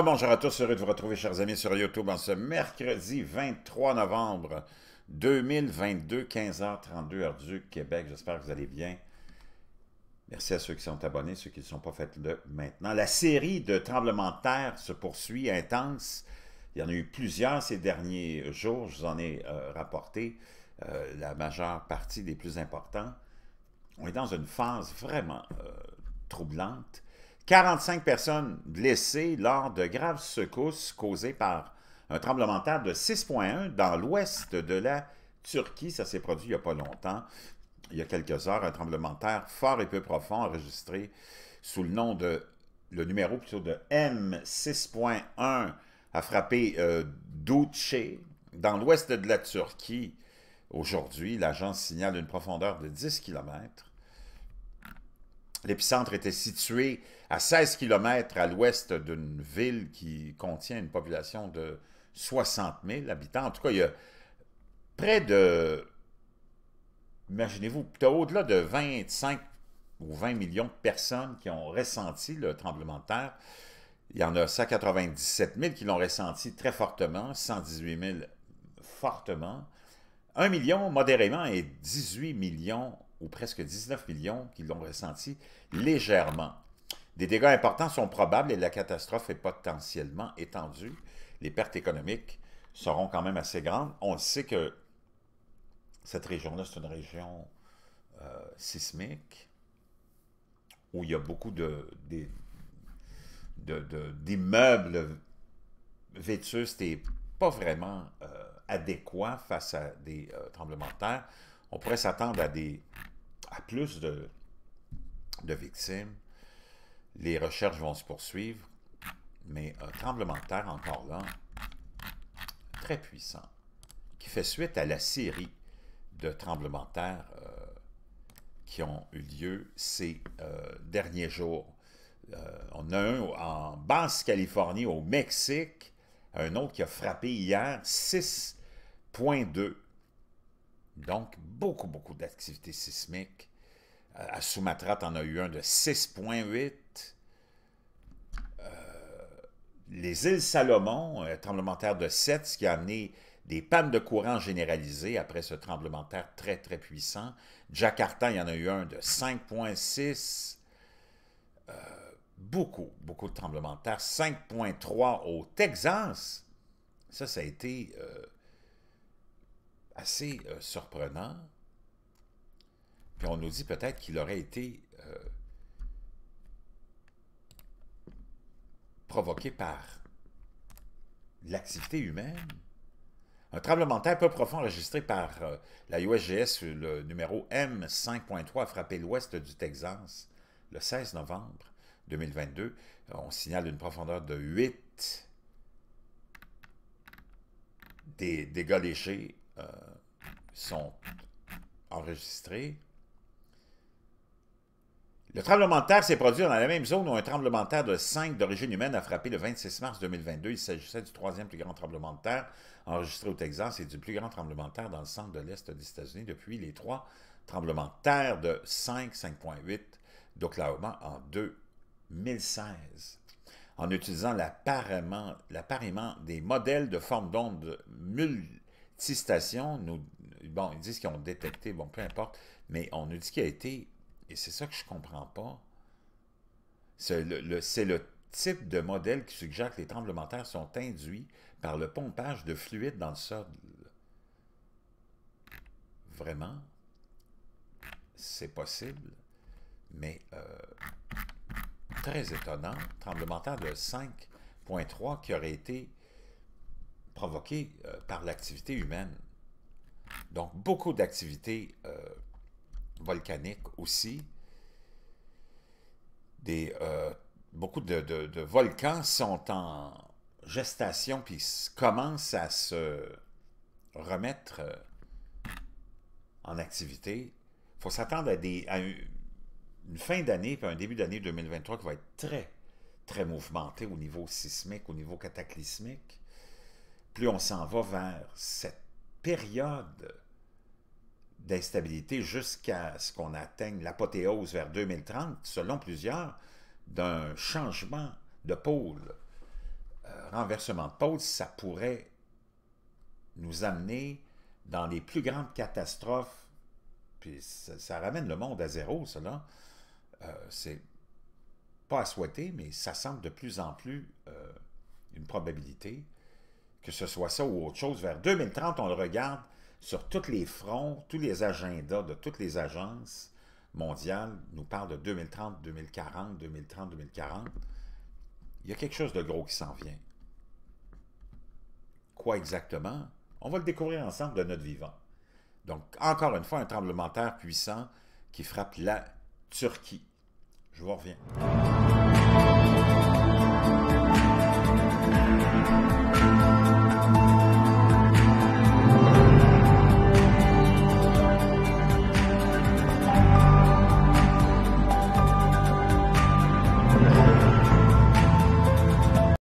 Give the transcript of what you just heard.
bonjour à tous, heureux de vous retrouver, chers amis, sur YouTube en ce mercredi 23 novembre 2022, 15h32 heure du Québec. J'espère que vous allez bien. Merci à ceux qui sont abonnés, ceux qui ne sont pas, faites-le maintenant. La série de tremblements de terre se poursuit intense. Il y en a eu plusieurs ces derniers jours, je vous en ai euh, rapporté euh, la majeure partie des plus importants. On est dans une phase vraiment euh, troublante 45 personnes blessées lors de graves secousses causées par un tremblement de terre de 6,1 dans l'ouest de la Turquie. Ça s'est produit il n'y a pas longtemps, il y a quelques heures, un tremblement de terre fort et peu profond enregistré sous le nom de, le numéro plutôt de M6.1 a frappé euh, dans l'ouest de la Turquie. Aujourd'hui, l'agence signale une profondeur de 10 km L'épicentre était situé à 16 km à l'ouest d'une ville qui contient une population de 60 000 habitants. En tout cas, il y a près de, imaginez-vous, au-delà de 25 ou 20 millions de personnes qui ont ressenti le tremblement de terre. Il y en a 197 000 qui l'ont ressenti très fortement, 118 000 fortement, 1 million modérément et 18 millions ou presque 19 millions qui l'ont ressenti légèrement. Des dégâts importants sont probables et la catastrophe est potentiellement étendue. Les pertes économiques seront quand même assez grandes. On sait que cette région-là, c'est une région euh, sismique où il y a beaucoup de, d'immeubles de, vétustes et pas vraiment euh, adéquats face à des euh, tremblements de terre. On pourrait s'attendre à des à plus de, de victimes. Les recherches vont se poursuivre, mais un tremblement de terre encore là, très puissant, qui fait suite à la série de tremblements de terre euh, qui ont eu lieu ces euh, derniers jours. Euh, on a un en Basse-Californie, au Mexique, un autre qui a frappé hier 6,2 donc, beaucoup, beaucoup d'activités sismiques. Euh, à Sumatra, tu en a eu un de 6,8. Euh, les îles Salomon, un tremblement de terre de 7, ce qui a amené des pannes de courant généralisées après ce tremblement de terre très, très puissant. Jakarta, il y en a eu un de 5,6. Euh, beaucoup, beaucoup de tremblements de terre. 5,3 au Texas. Ça, ça a été assez euh, surprenant. Puis on nous dit peut-être qu'il aurait été euh, provoqué par l'activité humaine. Un tremblement de terre peu profond enregistré par euh, la USGS, le numéro M5.3, a frappé l'ouest du Texas le 16 novembre 2022. On signale une profondeur de 8 des dégâts légers euh, sont enregistrés. Le tremblement de terre s'est produit dans la même zone où un tremblement de terre de 5 d'origine humaine a frappé le 26 mars 2022. Il s'agissait du troisième plus grand tremblement de terre enregistré au Texas et du plus grand tremblement de terre dans le centre de l'Est des États-Unis depuis les trois tremblements de terre de 5, 5.8 d'Oklahoma en 2016. En utilisant l'appareillement des modèles de forme d'onde stations, nous, bon, ils disent qu'ils ont détecté, bon, peu importe, mais on nous dit qu'il a été, et c'est ça que je comprends pas, c'est le, c'est le type de modèle qui suggère que les tremblements de terre sont induits par le pompage de fluide dans le sol. Vraiment, c'est possible, mais euh, très étonnant, tremblement de terre de 5.3 qui aurait été provoqué euh, par l'activité humaine. Donc, beaucoup d'activités euh, volcaniques aussi. Des, euh, beaucoup de, volcans sont en gestation puis commencent à se remettre en activité. Il faut s'attendre à, des, une, fin d'année puis un début d'année 2023 qui va être très, très mouvementé au niveau sismique, au niveau cataclysmique plus on s'en va vers cette période d'instabilité jusqu'à ce qu'on atteigne l'apothéose vers 2030, selon plusieurs, d'un changement de pôle, euh, renversement de pôle, ça pourrait nous amener dans les plus grandes catastrophes, puis ça, ramène le monde à zéro, cela. Euh, c'est pas à souhaiter, mais ça semble de plus en plus euh, une probabilité que ce soit ça ou autre chose, vers 2030, on le regarde sur tous les fronts, tous les agendas de toutes les agences mondiales nous parle de 2030, 2040, 2030, 2040. Il y a quelque chose de gros qui s'en vient. Quoi exactement? On va le découvrir ensemble de notre vivant. Donc, encore une fois, un tremblement de terre puissant qui frappe la Turquie. Je vous reviens.